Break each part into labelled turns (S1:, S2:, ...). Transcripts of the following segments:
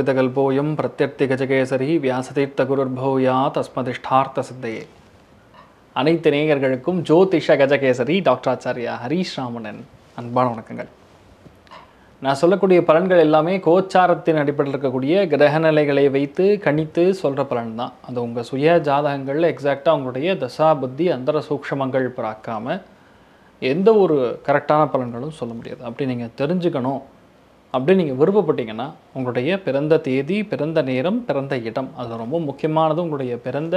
S1: கல்பிதகல்போயம் பிரத்யர்த்தி கஜகேசரி குருபோயா தஸ்மதிஷ்டார்த்த சித்தையே அனைத்து நேயர்களுக்கும் ஜோதிஷ கஜகேசரி டாக்டர் ஆச்சாரியா ஹரீஷ் ராமணன் அன்பான வணக்கங்கள் நான் சொல்லக்கூடிய பலன்கள் எல்லாமே கோச்சாரத்தின் அடிப்படையில் இருக்கக்கூடிய கிரகநிலைகளை வைத்து கணித்து சொல்கிற பலன் தான் அது உங்கள் சுய ஜாதகங்களில் எக்ஸாக்டாக உங்களுடைய தசா புத்தி அந்தர சூக்ஷமங்கள் பிறக்காமல் எந்த ஒரு கரெக்டான பலன்களும் சொல்ல முடியாது அப்படி நீங்கள் தெரிஞ்சுக்கணும் அப்படின்னு நீங்கள் விருப்பப்பட்டீங்கன்னா உங்களுடைய பிறந்த தேதி பிறந்த நேரம் பிறந்த இடம் அது ரொம்ப முக்கியமானது உங்களுடைய பிறந்த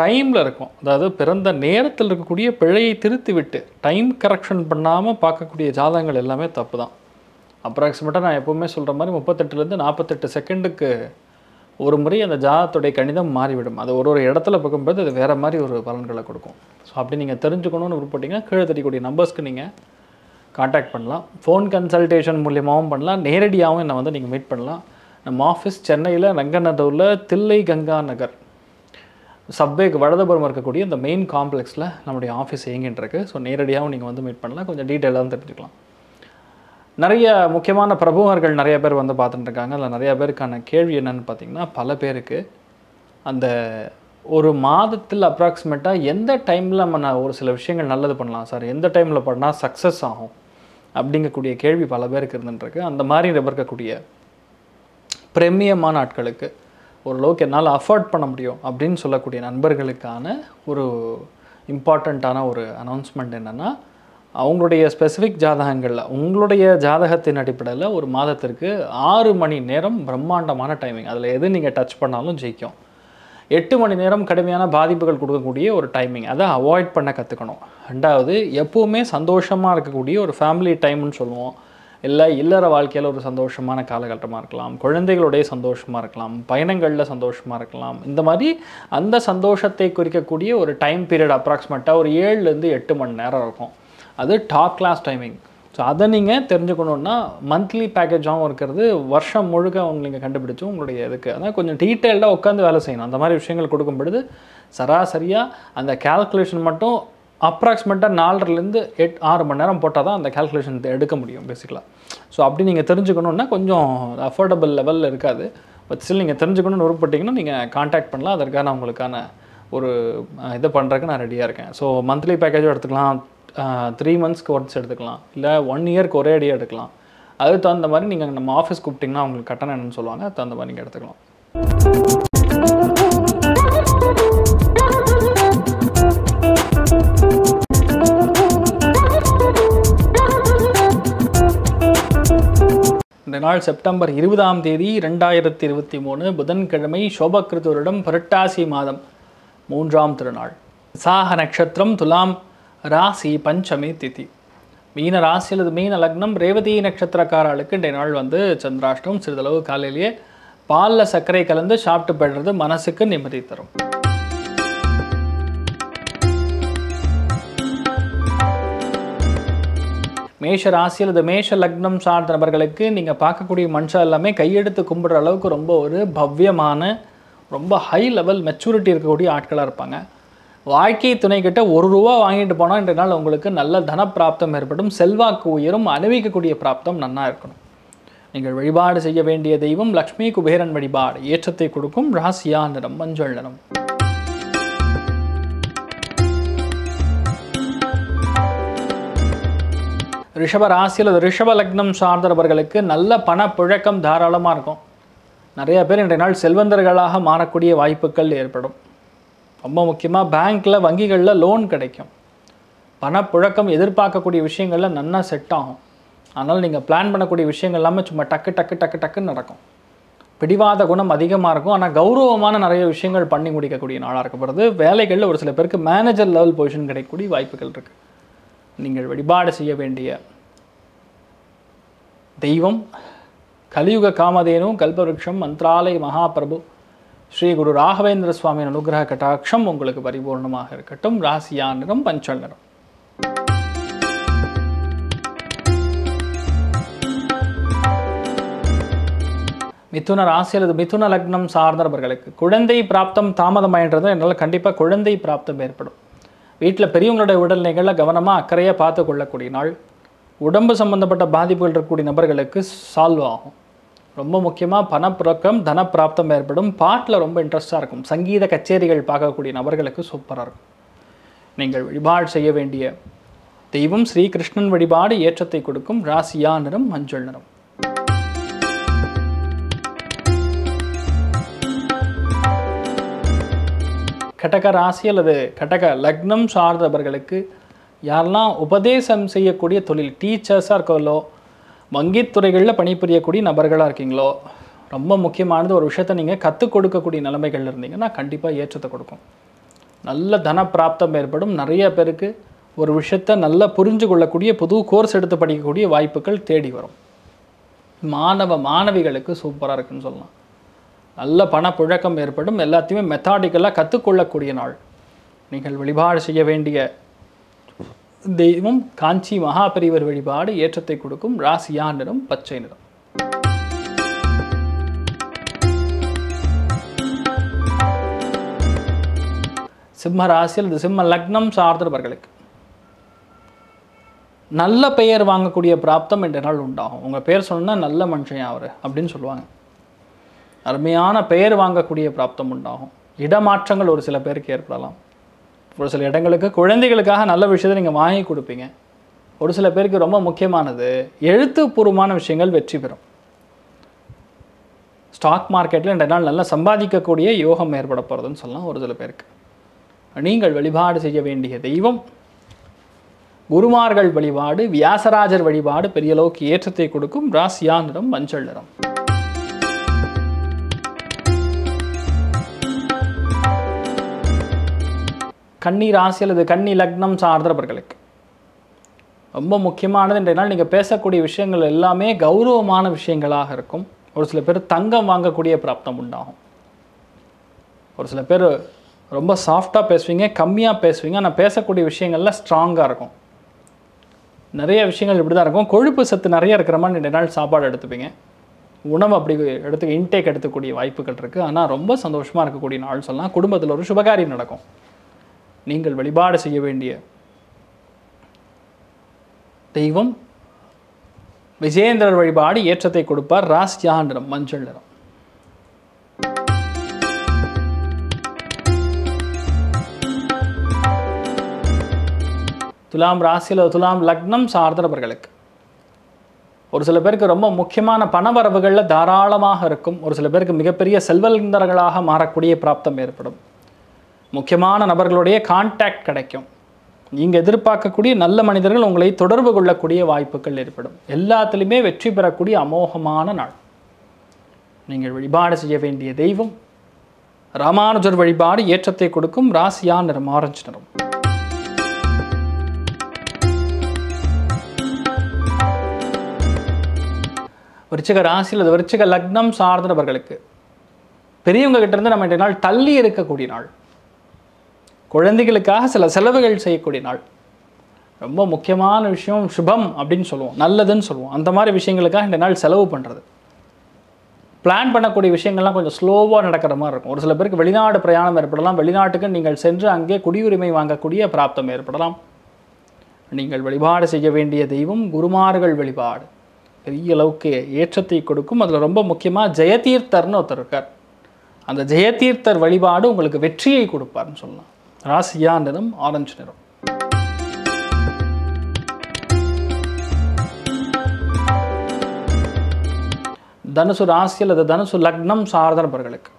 S1: டைமில் இருக்கும் அதாவது பிறந்த நேரத்தில் இருக்கக்கூடிய பிழையை திருத்தி விட்டு டைம் கரெக்ஷன் பண்ணாமல் பார்க்கக்கூடிய ஜாதகங்கள் எல்லாமே தப்பு தான் அப்ராக்சிமேட்டாக நான் எப்போவுமே சொல்கிற மாதிரி முப்பத்தெட்டுலேருந்து நாற்பத்தெட்டு செகண்டுக்கு ஒரு முறை அந்த ஜாதத்துடைய கணிதம் மாறிவிடும் அது ஒரு ஒரு இடத்துல பார்க்கும்போது அது வேறு மாதிரி ஒரு பலன்களை கொடுக்கும் ஸோ அப்படி நீங்கள் தெரிஞ்சுக்கணும்னு விருப்பப்பட்டீங்கன்னா கீழே தெரியக்கூடிய நம்பர்ஸ்க்கு நீங்கள் காண்டாக்ட் பண்ணலாம் ஃபோன் கன்சல்டேஷன் மூலியமாகவும் பண்ணலாம் நேரடியாகவும் என்னை வந்து நீங்கள் மீட் பண்ணலாம் நம்ம ஆஃபீஸ் சென்னையில் ரங்கநதூரில் தில்லை கங்கா நகர் சப்வேக்கு வடதபுரம் இருக்கக்கூடிய இந்த மெயின் காம்ப்ளெக்ஸில் நம்முடைய ஆஃபீஸ் இயங்கிட்டு இருக்குது ஸோ நேரடியாகவும் நீங்கள் வந்து மீட் பண்ணலாம் கொஞ்சம் டீட்டெயிலாக தெரிஞ்சுக்கலாம் நிறைய முக்கியமான பிரபுகர்கள் நிறைய பேர் வந்து பார்த்துட்டு இருக்காங்க அதில் நிறைய பேருக்கான கேள்வி என்னென்னு பார்த்திங்கன்னா பல பேருக்கு அந்த ஒரு மாதத்தில் அப்ராக்சிமேட்டாக எந்த டைமில் நம்ம ஒரு சில விஷயங்கள் நல்லது பண்ணலாம் சார் எந்த டைமில் பண்ணால் சக்ஸஸ் ஆகும் அப்படிங்கக்கூடிய கேள்வி பல பேருக்கு இருந்துட்டுருக்கு அந்த மாதிரி இருக்கக்கூடிய பிரமியமான ஆட்களுக்கு ஓரளவுக்கு என்னால் அஃபோர்ட் பண்ண முடியும் அப்படின்னு சொல்லக்கூடிய நண்பர்களுக்கான ஒரு இம்பார்ட்டண்ட்டான ஒரு அனௌன்ஸ்மெண்ட் என்னென்னா அவங்களுடைய ஸ்பெசிஃபிக் ஜாதகங்களில் உங்களுடைய ஜாதகத்தின் அடிப்படையில் ஒரு மாதத்திற்கு ஆறு மணி நேரம் பிரம்மாண்டமான டைமிங் அதில் எது நீங்கள் டச் பண்ணாலும் ஜெயிக்கும் எட்டு மணி நேரம் கடுமையான பாதிப்புகள் கொடுக்கக்கூடிய ஒரு டைமிங் அதை அவாய்ட் பண்ண கற்றுக்கணும் ரெண்டாவது எப்போவுமே சந்தோஷமாக இருக்கக்கூடிய ஒரு ஃபேமிலி டைம்னு சொல்லுவோம் இல்லை இல்லற வாழ்க்கையில் ஒரு சந்தோஷமான காலகட்டமாக இருக்கலாம் குழந்தைகளுடைய சந்தோஷமாக இருக்கலாம் பயணங்களில் சந்தோஷமாக இருக்கலாம் இந்த மாதிரி அந்த சந்தோஷத்தை குறிக்கக்கூடிய ஒரு டைம் பீரியட் அப்ராக்சிமேட்டாக ஒரு ஏழுலேருந்து எட்டு மணி நேரம் இருக்கும் அது டாப் கிளாஸ் டைமிங் ஸோ அதை நீங்கள் தெரிஞ்சுக்கணுன்னா மந்த்லி பேக்கேஜாகவும் இருக்கிறது வருஷம் முழுக்க அவங்க நீங்கள் கண்டுபிடிச்சு உங்களுடைய இதுக்கு அதான் கொஞ்சம் டீட்டெயில்டாக உட்காந்து வேலை செய்யணும் அந்த மாதிரி விஷயங்கள் கொடுக்கும் பொழுது சராசரியாக அந்த கேல்குலேஷன் மட்டும் அப்ராக்சிமேட்டாக நாலரைலேருந்து எட் ஆறு மணி நேரம் போட்டால் தான் அந்த கேல்குலேஷன் எடுக்க முடியும் பேசிக்கலாக ஸோ அப்படி நீங்கள் தெரிஞ்சுக்கணுன்னா கொஞ்சம் அஃபோர்டபுள் லெவலில் இருக்காது பட் ஸ்டில் நீங்கள் தெரிஞ்சுக்கணும்னு விருப்பப்பட்டீங்கன்னா நீங்கள் காண்டாக்ட் பண்ணலாம் அதற்கான உங்களுக்கான ஒரு இதை பண்ணுறதுக்கு நான் ரெடியாக இருக்கேன் ஸோ மந்த்லி பேக்கேஜும் எடுத்துக்கலாம் த்ரீ மந்த்ஸ்க்கு ஒன்ஸ் எடுத்துக்கலாம் இல்லை ஒன் இயர்க்கு ஒரே அடியாக எடுக்கலாம் அதுக்கு தகுந்த மாதிரி நீங்கள் நம்ம ஆஃபீஸ் கூப்பிட்டிங்கன்னா அவங்களுக்கு கட்டணம் என்னன்னு சொல்லுவாங்க தகுந்த மாதிரி நீங்கள் எடுத்துக்கலாம் இந்த நாள் செப்டம்பர் இருபதாம் தேதி ரெண்டாயிரத்தி இருபத்தி மூணு புதன்கிழமை சோபக்கிருத்தோரிடம் புரட்டாசி மாதம் மூன்றாம் திருநாள் சாக நட்சத்திரம் துலாம் ராசி பஞ்சமி திதி மீன ராசி அல்லது மீன லக்னம் ரேவதி நட்சத்திரக்காரர்களுக்கு இன்றைய நாள் வந்து சந்திராஷ்டம் சிறிதளவு காலையிலேயே பாலில் சர்க்கரை கலந்து சாப்பிட்டு போய்டுறது மனசுக்கு நிம்மதி தரும் மேஷ ராசி அல்லது மேஷ லக்னம் சார்ந்த நபர்களுக்கு நீங்கள் பார்க்கக்கூடிய மனுஷன் எல்லாமே கையெடுத்து கும்பிட்ற அளவுக்கு ரொம்ப ஒரு பவ்யமான ரொம்ப ஹை லெவல் மெச்சூரிட்டி இருக்கக்கூடிய ஆட்களாக இருப்பாங்க வாழ்க்கை துணை கிட்ட ஒரு ரூபா வாங்கிட்டு போனால் இன்றைய நாள் உங்களுக்கு நல்ல தனப்பிராப்தம் ஏற்படும் செல்வாக்கு உயரும் அனுபவிக்கக்கூடிய பிராப்தம் நன்னாக இருக்கணும் நீங்கள் வழிபாடு செய்ய வேண்டிய தெய்வம் லக்ஷ்மி குபேரன் வழிபாடு ஏற்றத்தை கொடுக்கும் ராசியா நிறம் மஞ்சள் நிறம் ரிஷப ராசியில் ரிஷப லக்னம் சார்ந்தவர்களுக்கு நல்ல பணப்புழக்கம் தாராளமாக இருக்கும் நிறைய பேர் இன்றைய நாள் செல்வந்தர்களாக மாறக்கூடிய வாய்ப்புகள் ஏற்படும் ரொம்ப முக்கியமாக பேங்க்கில் வங்கிகளில் லோன் கிடைக்கும் பணப்புழக்கம் எதிர்பார்க்கக்கூடிய விஷயங்களில் நன்னா செட் ஆகும் அதனால் நீங்கள் பிளான் பண்ணக்கூடிய விஷயங்கள் இல்லாமல் சும்மா டக்கு டக்கு டக்கு டக்குன்னு நடக்கும் பிடிவாத குணம் அதிகமாக இருக்கும் ஆனால் கௌரவமான நிறைய விஷயங்கள் பண்ணி முடிக்கக்கூடிய நாளாக இருக்கப்படுறது வேலைகளில் ஒரு சில பேருக்கு மேனேஜர் லெவல் பொசிஷன் கிடைக்கக்கூடிய வாய்ப்புகள் இருக்குது நீங்கள் வழிபாடு செய்ய வேண்டிய தெய்வம் கலியுக காமதேனும் கல்பவருஷம் மந்த்ராலய மகாபிரபு ஸ்ரீ குரு ராகவேந்திர சுவாமியின் அனுகிரக கட்டாட்சம் உங்களுக்கு பரிபூர்ணமாக இருக்கட்டும் ராசியானிடம் நிறம் பஞ்சல் நிறம் மிதுன ராசி அல்லது மிதுன லக்னம் சார்ந்தவர்களுக்கு குழந்தை பிராப்தம் தாமதம் ஆயின்றது என்னால் கண்டிப்பாக குழந்தை பிராப்தம் ஏற்படும் வீட்டில் பெரியவங்களுடைய உடல்நிலைகளை கவனமாக அக்கறையாக பார்த்து கொள்ளக்கூடிய நாள் உடம்பு சம்பந்தப்பட்ட பாதிப்புகள் இருக்கக்கூடிய நபர்களுக்கு சால்வ் ஆகும் ரொம்ப முக்கியமாக பணப்புழக்கம் தனப்பிராப்தம் ஏற்படும் பாட்டில் ரொம்ப இன்ட்ரெஸ்ட்டாக இருக்கும் சங்கீத கச்சேரிகள் பார்க்கக்கூடிய நபர்களுக்கு சூப்பராக இருக்கும் நீங்கள் வழிபாடு செய்ய வேண்டிய தெய்வம் ஸ்ரீகிருஷ்ணன் வழிபாடு ஏற்றத்தை கொடுக்கும் ராசியா நிறம் மஞ்சள் நிறம் கடக ராசி அல்லது கடக லக்னம் சார்ந்தவர்களுக்கு யாரெல்லாம் உபதேசம் செய்யக்கூடிய தொழில் டீச்சர்ஸாக இருக்கோ வங்கித்துறைகளில் பணிபுரியக்கூடிய நபர்களாக இருக்கீங்களோ ரொம்ப முக்கியமானது ஒரு விஷயத்தை நீங்கள் கற்றுக் கொடுக்கக்கூடிய நிலைமைகள் இருந்தீங்கன்னா கண்டிப்பாக ஏற்றத்தை கொடுக்கும் நல்ல தன பிராப்தம் ஏற்படும் நிறைய பேருக்கு ஒரு விஷயத்தை நல்லா புரிஞ்சு கொள்ளக்கூடிய புது கோர்ஸ் எடுத்து படிக்கக்கூடிய வாய்ப்புகள் தேடி வரும் மாணவ மாணவிகளுக்கு சூப்பராக இருக்குன்னு சொல்லலாம் நல்ல பணப்புழக்கம் ஏற்படும் எல்லாத்தையுமே மெத்தாடிக்கலாக கற்றுக்கொள்ளக்கூடிய நாள் நீங்கள் வழிபாடு செய்ய வேண்டிய தெய்வம் காஞ்சி மகாபரிவர் வழிபாடு ஏற்றத்தை கொடுக்கும் ராசியா நிறம் பச்சை நிறம் சிம்ம ராசியில் இது சிம்ம லக்னம் சார்ந்தவர்களுக்கு நல்ல பெயர் வாங்கக்கூடிய பிராப்தம் என்ற நாள் உண்டாகும் உங்கள் பெயர் சொன்னால் நல்ல மனுஷன் அவர் அப்படின்னு சொல்லுவாங்க அருமையான பெயர் வாங்கக்கூடிய பிராப்தம் உண்டாகும் இடமாற்றங்கள் ஒரு சில பேருக்கு ஏற்படலாம் ஒரு சில இடங்களுக்கு குழந்தைகளுக்காக நல்ல விஷயத்தை நீங்கள் வாங்கி கொடுப்பீங்க ஒரு சில பேருக்கு ரொம்ப முக்கியமானது எழுத்துப்பூர்வமான விஷயங்கள் வெற்றி பெறும் ஸ்டாக் மார்க்கெட்டில் ரெண்டு நாள் நல்லா சம்பாதிக்கக்கூடிய யோகம் ஏற்பட போகிறதுன்னு சொல்லலாம் ஒரு சில பேருக்கு நீங்கள் வழிபாடு செய்ய வேண்டிய தெய்வம் குருமார்கள் வழிபாடு வியாசராஜர் வழிபாடு பெரிய அளவுக்கு ஏற்றத்தை கொடுக்கும் ராசியாந்திரம் மஞ்சள் நிறம் கன்னி ராசி அல்லது கன்னி லக்னம் சார்ந்தவர்களுக்கு ரொம்ப முக்கியமானது என்றால் நீங்கள் பேசக்கூடிய விஷயங்கள் எல்லாமே கௌரவமான விஷயங்களாக இருக்கும் ஒரு சில பேர் தங்கம் வாங்கக்கூடிய பிராப்தம் உண்டாகும் ஒரு சில பேர் ரொம்ப சாஃப்டாக பேசுவீங்க கம்மியாக பேசுவீங்க ஆனால் பேசக்கூடிய விஷயங்கள்லாம் ஸ்ட்ராங்காக இருக்கும் நிறைய விஷயங்கள் இப்படி தான் இருக்கும் கொழுப்பு சத்து நிறைய இருக்கிற மாதிரி ரெண்டு நாள் சாப்பாடு எடுத்துப்பீங்க உணவு அப்படி எடுத்து இன்டேக் எடுத்துக்கூடிய வாய்ப்புகள் இருக்குது ஆனால் ரொம்ப சந்தோஷமாக இருக்கக்கூடிய நாள் சொல்லலாம் குடும்பத்தில் ஒரு சுபகாரியம் நடக்கும் நீங்கள் வழிபாடு செய்ய வேண்டிய தெய்வம் விஜயேந்திரர் வழிபாடு ஏற்றத்தை கொடுப்பார் ராசியா நிறம் மஞ்சள் நிறம் துலாம் ராசியில் துலாம் லக்னம் சார்ந்தவர்களுக்கு ஒரு சில பேருக்கு ரொம்ப முக்கியமான பணவரவுகளில் தாராளமாக இருக்கும் ஒரு சில பேருக்கு மிகப்பெரிய செல்வந்தர்களாக மாறக்கூடிய பிராப்தம் ஏற்படும் முக்கியமான நபர்களுடைய கான்டாக்ட் கிடைக்கும் நீங்கள் எதிர்பார்க்கக்கூடிய நல்ல மனிதர்கள் உங்களை தொடர்பு கொள்ளக்கூடிய வாய்ப்புகள் ஏற்படும் எல்லாத்துலேயுமே வெற்றி பெறக்கூடிய அமோகமான நாள் நீங்கள் வழிபாடு செய்ய வேண்டிய தெய்வம் ராமானுஜர் வழிபாடு ஏற்றத்தை கொடுக்கும் ராசியா நிறம் ஆரஞ்சு நிறம் விருச்சிக ராசியில் விருச்சிக லக்னம் சார்ந்த நபர்களுக்கு பெரியவங்க கிட்டேருந்து நம்ம இன்றைய நாள் தள்ளி இருக்கக்கூடிய நாள் குழந்தைகளுக்காக சில செலவுகள் செய்யக்கூடிய நாள் ரொம்ப முக்கியமான விஷயம் சுபம் அப்படின்னு சொல்லுவோம் நல்லதுன்னு சொல்லுவோம் அந்த மாதிரி விஷயங்களுக்காக இந்த நாள் செலவு பண்ணுறது பிளான் பண்ணக்கூடிய விஷயங்கள்லாம் கொஞ்சம் ஸ்லோவாக நடக்கிற மாதிரி இருக்கும் ஒரு சில பேருக்கு வெளிநாடு பிரயாணம் ஏற்படலாம் வெளிநாட்டுக்கு நீங்கள் சென்று அங்கே குடியுரிமை வாங்கக்கூடிய பிராப்தம் ஏற்படலாம் நீங்கள் வழிபாடு செய்ய வேண்டிய தெய்வம் குருமார்கள் வழிபாடு பெரிய அளவுக்கு ஏற்றத்தை கொடுக்கும் அதில் ரொம்ப முக்கியமாக ஜெயதீர்த்தர்னு ஒருத்தர் இருக்கார் அந்த ஜெயதீர்த்தர் வழிபாடு உங்களுக்கு வெற்றியை கொடுப்பார்னு சொல்லலாம் ராசியா நிறம் ஆரஞ்சு நிறம் தனுசு ராசி அல்லது தனுசு லக்னம் சார்ந்தவர்களுக்கு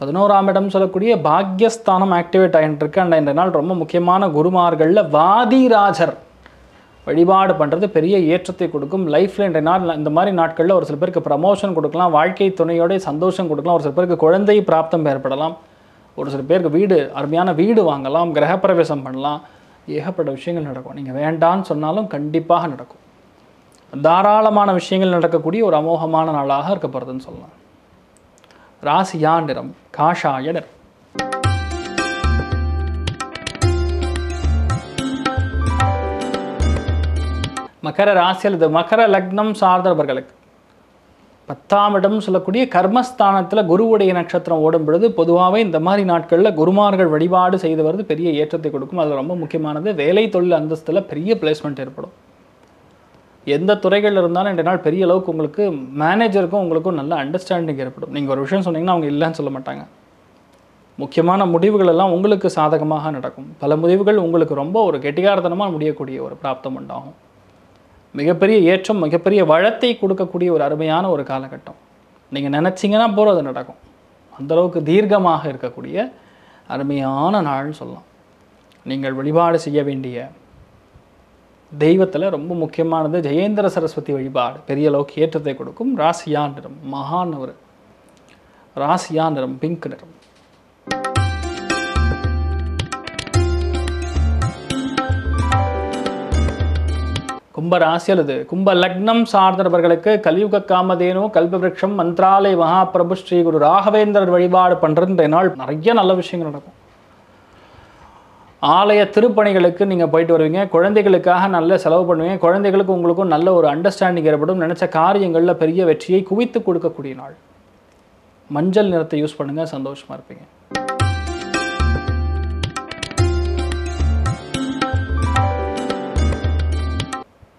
S1: பதினோராம் இடம் சொல்லக்கூடிய பாக்யஸ்தானம் ஆக்டிவேட் ஆகிட்டு இருக்கு அண்ட் இந்த நாள் ரொம்ப முக்கியமான குருமார்களில் வாதிராஜர் வழிபாடு பண்ணுறது பெரிய ஏற்றத்தை கொடுக்கும் லைஃப்பில் இன்றைய நாள் இந்த மாதிரி நாட்களில் ஒரு சில பேருக்கு ப்ரமோஷன் கொடுக்கலாம் வாழ்க்கை துணையோடய சந்தோஷம் கொடுக்கலாம் ஒரு சில பேருக்கு குழந்தை பிராப்தம் ஏற்படலாம் ஒரு சில பேருக்கு வீடு அருமையான வீடு வாங்கலாம் கிரகப்பிரவேசம் பண்ணலாம் ஏகப்பட்ட விஷயங்கள் நடக்கும் நீங்கள் வேண்டான்னு சொன்னாலும் கண்டிப்பாக நடக்கும் தாராளமான விஷயங்கள் நடக்கக்கூடிய ஒரு அமோகமான நாளாக இருக்க போகிறதுன்னு சொல்லலாம் ராசியா நிறம் காஷாய நிறம் மகர ராசியில் இது மகர லக்னம் சார்ந்தவர்களுக்கு பத்தாம் இடம் சொல்லக்கூடிய கர்மஸ்தானத்தில் குருவுடைய நட்சத்திரம் ஓடும் பொழுது பொதுவாகவே இந்த மாதிரி நாட்களில் குருமார்கள் வழிபாடு செய்து வருது பெரிய ஏற்றத்தை கொடுக்கும் அதில் ரொம்ப முக்கியமானது வேலை தொழில் அந்தஸ்தில் பெரிய பிளேஸ்மெண்ட் ஏற்படும் எந்த துறைகளில் இருந்தாலும் ரெண்டு நாள் பெரிய அளவுக்கு உங்களுக்கு மேனேஜருக்கும் உங்களுக்கும் நல்ல அண்டர்ஸ்டாண்டிங் ஏற்படும் நீங்கள் ஒரு விஷயம் சொன்னீங்கன்னா அவங்க இல்லைன்னு சொல்ல மாட்டாங்க முக்கியமான முடிவுகள் எல்லாம் உங்களுக்கு சாதகமாக நடக்கும் பல முடிவுகள் உங்களுக்கு ரொம்ப ஒரு கெட்டிகாரத்தனமாக முடியக்கூடிய ஒரு பிராப்தம் உண்டாகும் மிகப்பெரிய ஏற்றம் மிகப்பெரிய வளத்தை கொடுக்கக்கூடிய ஒரு அருமையான ஒரு காலகட்டம் நீங்கள் நினச்சிங்கன்னா போகிறோம் அது நடக்கும் அந்தளவுக்கு தீர்க்கமாக இருக்கக்கூடிய அருமையான நாள்னு சொல்லலாம் நீங்கள் வழிபாடு செய்ய வேண்டிய தெய்வத்தில் ரொம்ப முக்கியமானது ஜெயேந்திர சரஸ்வதி வழிபாடு பெரிய அளவுக்கு ஏற்றத்தை கொடுக்கும் ராசியா நிறம் மகான் நிறம் ராசியா நிறம் பிங்க் நிறம் கும்ப ராசி அல்லது கும்ப லக்னம் சார்ந்தவர்களுக்கு கலியுக காமதேனு கல்பவிருட்சம் மந்திராலய மகாபிரபு ஸ்ரீ குரு ராகவேந்திரர் வழிபாடு பண்ணுறது நாள் நிறைய நல்ல விஷயங்கள் நடக்கும் ஆலய திருப்பணிகளுக்கு நீங்கள் போயிட்டு வருவீங்க குழந்தைகளுக்காக நல்ல செலவு பண்ணுவீங்க குழந்தைகளுக்கு உங்களுக்கும் நல்ல ஒரு அண்டர்ஸ்டாண்டிங் ஏற்படும் நினச்ச காரியங்களில் பெரிய வெற்றியை குவித்து கொடுக்கக்கூடிய நாள் மஞ்சள் நிறத்தை யூஸ் பண்ணுங்கள் சந்தோஷமாக இருப்பீங்க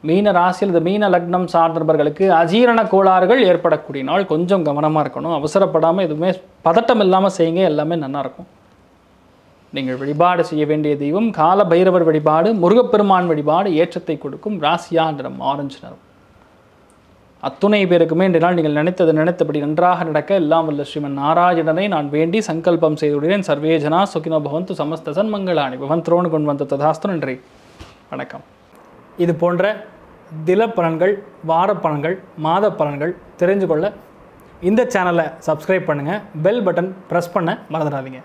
S1: மீன ராசியில் இது மீன லக்னம் சார்ந்தவர்களுக்கு அஜீரண கோளாறுகள் ஏற்படக்கூடிய நாள் கொஞ்சம் கவனமாக இருக்கணும் அவசரப்படாமல் எதுவுமே பதட்டம் இல்லாமல் செய்யுங்க எல்லாமே நல்லாயிருக்கும் நீங்கள் வழிபாடு செய்ய வேண்டிய தெய்வம் கால பைரவர் வழிபாடு முருகப்பெருமான் வழிபாடு ஏற்றத்தை கொடுக்கும் ராசியா நிறம் ஆரஞ்சு நிறம் அத்துணை பேருக்குமே இன்றைய நாள் நீங்கள் நினைத்தது நினைத்தபடி நன்றாக நடக்க எல்லாம் வல்ல ஸ்ரீமன் நாராயணனை நான் வேண்டி சங்கல்பம் செய்துள்ளேன் சர்வேஜனா சுகினோ பவந்து சமஸ்த சன்மங்களாணி பவன் கொண்டு வந்த ததாஸ்து நன்றி வணக்கம் இது போன்ற தினப்பலன்கள் வாரப்பலன்கள் மாதப்பலன்கள் மாத பலன்கள் தெரிஞ்சு கொள்ள இந்த சேனலை சப்ஸ்கிரைப் பண்ணுங்கள் பெல் பட்டன் ப்ரெஸ் பண்ண மறந்துடாதீங்க